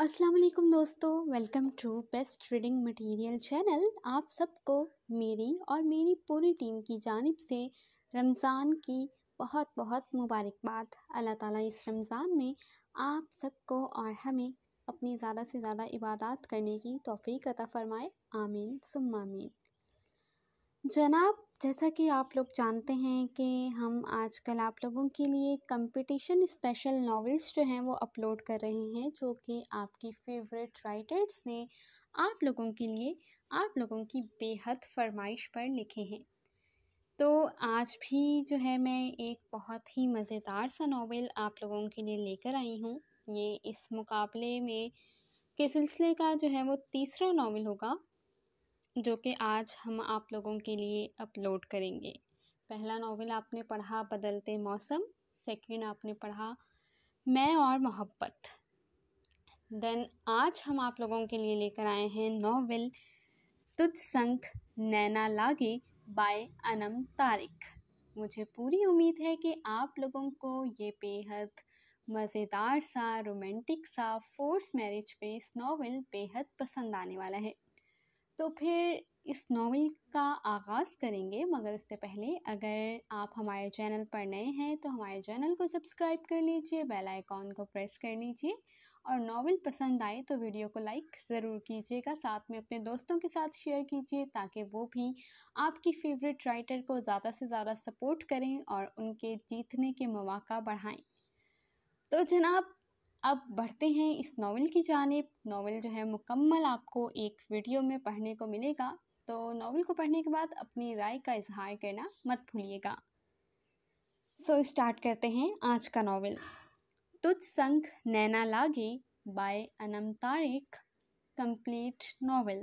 अस्सलाम वालेकुम दोस्तों welcome to best reading material channel आप सबको मेरी और मेरी पूरी टीम की जानब से रमज़ान की बहुत बहुत मुबारकबाद अल्लाह ताला इस रमज़ान में आप सबको और हमें अपनी ज़्यादा से ज़्यादा इबादत करने की तोफ़ी अता फ़रमाए आमीन सुम आमीन जनाब जैसा कि आप लोग जानते हैं कि हम आजकल आप लोगों के लिए कंपटीशन स्पेशल नॉवेल्स जो हैं वो अपलोड कर रहे हैं जो कि आपकी फेवरेट राइटर्स ने आप लोगों के लिए आप लोगों की बेहद फरमाइश पर लिखे हैं तो आज भी जो है मैं एक बहुत ही मज़ेदार सा नावल आप लोगों के लिए लेकर आई हूँ ये इस मुकाबले में के सिलसिले का जो है वो तीसरा नावल होगा जो कि आज हम आप लोगों के लिए अपलोड करेंगे पहला नावल आपने पढ़ा बदलते मौसम सेकंड आपने पढ़ा मैं और मोहब्बत देन आज हम आप लोगों के लिए लेकर आए हैं नावल तुझ संख नैना लागे बाय अनम तारिक मुझे पूरी उम्मीद है कि आप लोगों को ये बेहद मज़ेदार सा रोमांटिक सा फोर्स मैरिज पे इस नावल बेहद पसंद आने वाला है तो फिर इस नावल का आगाज़ करेंगे मगर उससे पहले अगर आप हमारे चैनल पर नए हैं तो हमारे चैनल को सब्सक्राइब कर लीजिए बेल आइकॉन को प्रेस कर लीजिए और नावल पसंद आए तो वीडियो को लाइक ज़रूर कीजिएगा साथ में अपने दोस्तों के साथ शेयर कीजिए ताकि वो भी आपकी फेवरेट राइटर को ज़्यादा से ज़्यादा सपोर्ट करें और उनके जीतने के मौाक़ा बढ़ाएँ तो जनाब अब बढ़ते हैं इस नावल की जानब नावल जो है मुकम्मल आपको एक वीडियो में पढ़ने को मिलेगा तो नावल को पढ़ने के बाद अपनी राय का इजहार करना मत भूलिएगा सो so, स्टार्ट करते हैं आज का नावल तुझ Sang Naina Lage by Anum Tariq complete novel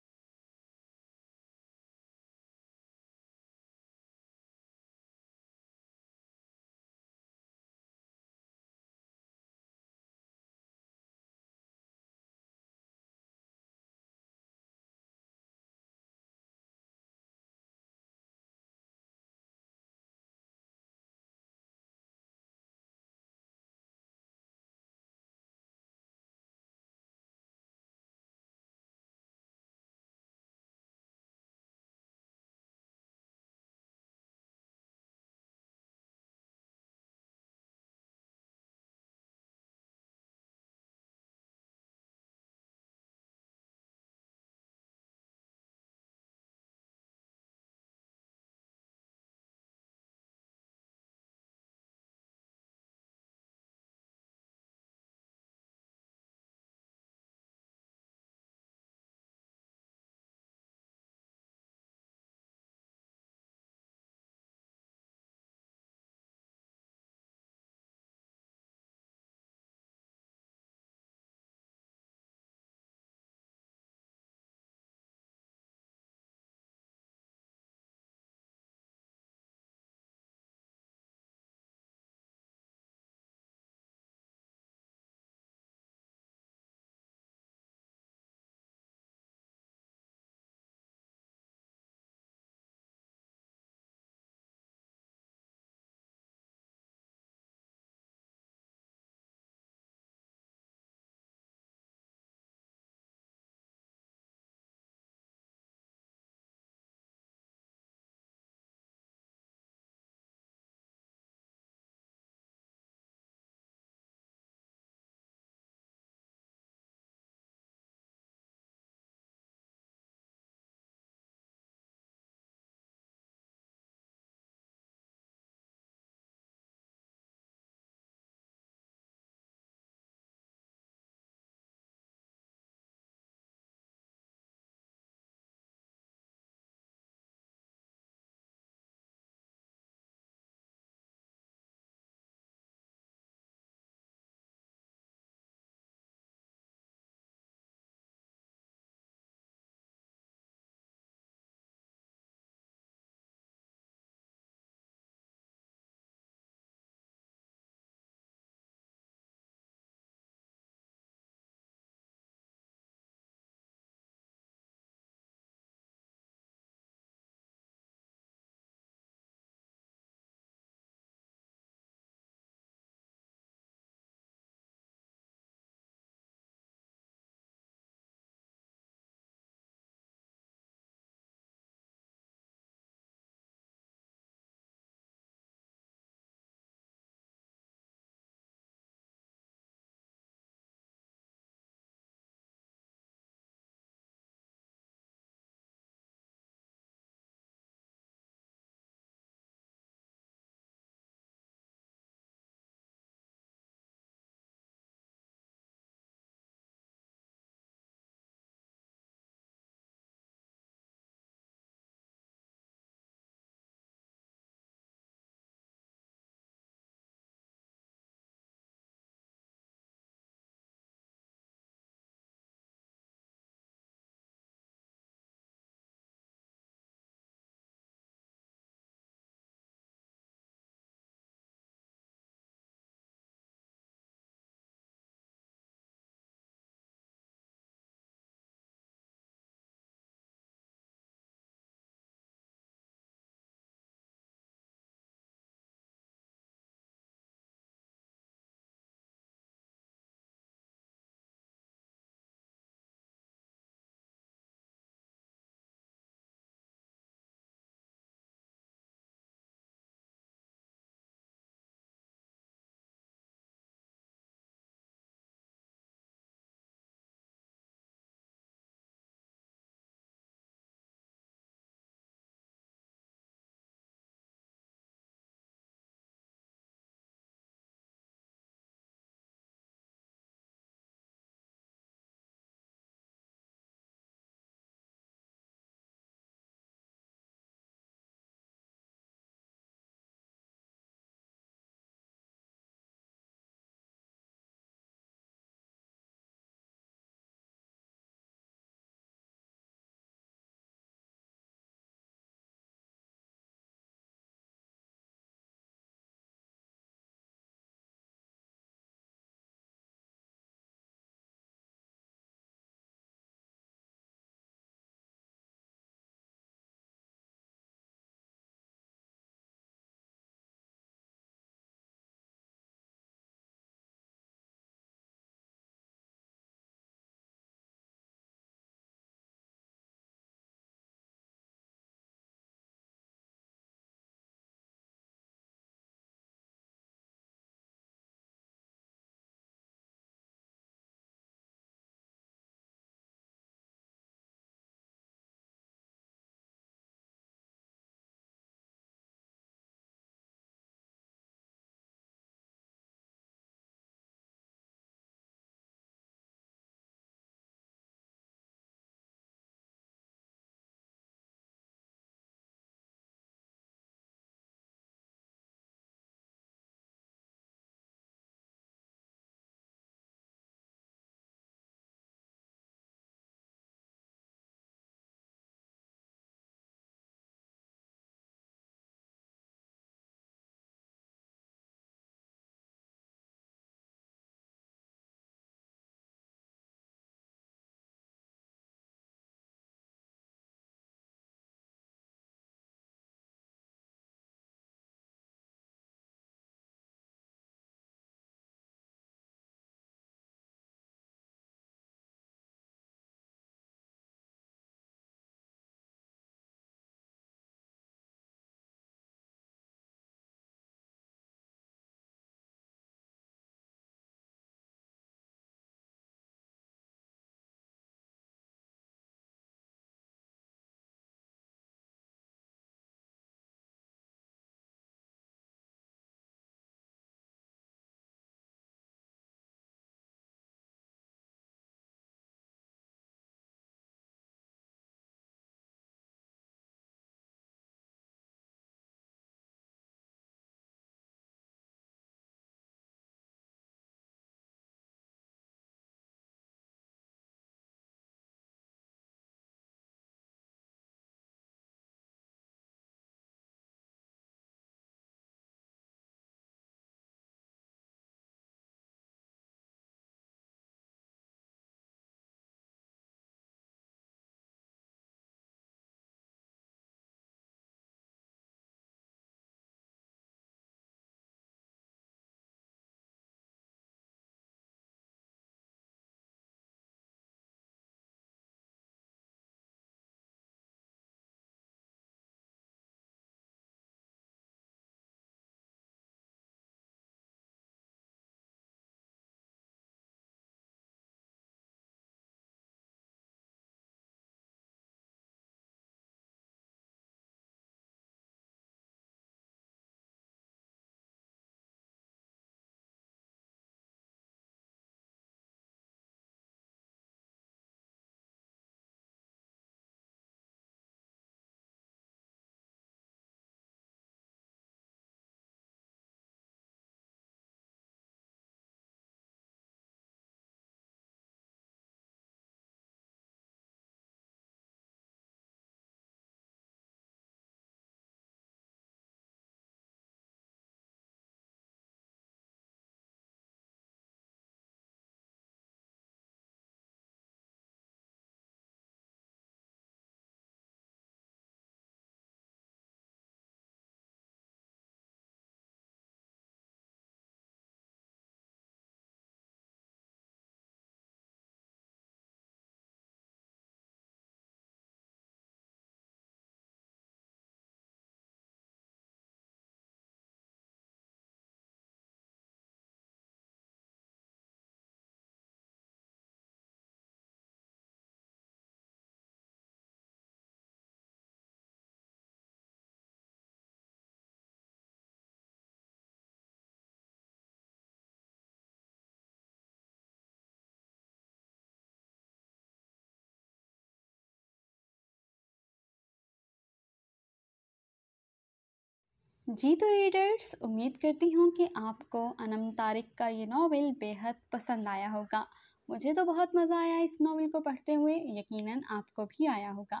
जी तो रीडर्स उम्मीद करती हूँ कि आपको अनम तारिक का ये नावल बेहद पसंद आया होगा मुझे तो बहुत मज़ा आया इस नावल को पढ़ते हुए यकीनन आपको भी आया होगा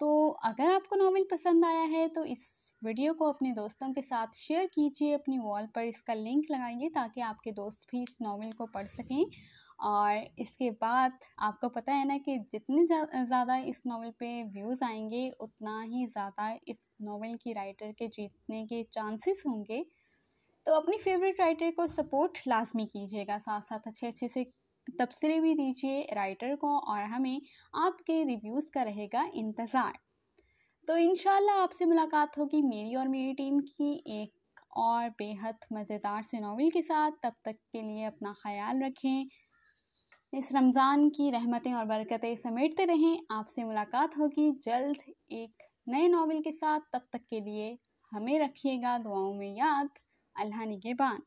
तो अगर आपको नावल पसंद आया है तो इस वीडियो को अपने दोस्तों के साथ शेयर कीजिए अपनी वॉल पर इसका लिंक लगाइए ताकि आपके दोस्त भी इस नावल को पढ़ सकें और इसके बाद आपको पता है ना कि जितने ज़्यादा इस नावल पे व्यूज़ आएंगे उतना ही ज़्यादा इस नावल की राइटर के जीतने के चांसेस होंगे तो अपनी फेवरेट राइटर को सपोर्ट लाजमी कीजिएगा साथ साथ अच्छे अच्छे से तबसरे भी दीजिए राइटर को और हमें आपके रिव्यूज़ का रहेगा इंतज़ार तो इन आपसे मुलाकात होगी मेरी और मेरी टीम की एक और बेहद मज़ेदार से नावल के साथ तब तक के लिए अपना ख्याल रखें इस रमज़ान की रहमतें और बरकतें समेटते रहें आपसे मुलाकात होगी जल्द एक नए नावल के साथ तब तक के लिए हमें रखिएगा दुआओं में याद अल्लाह निगेबान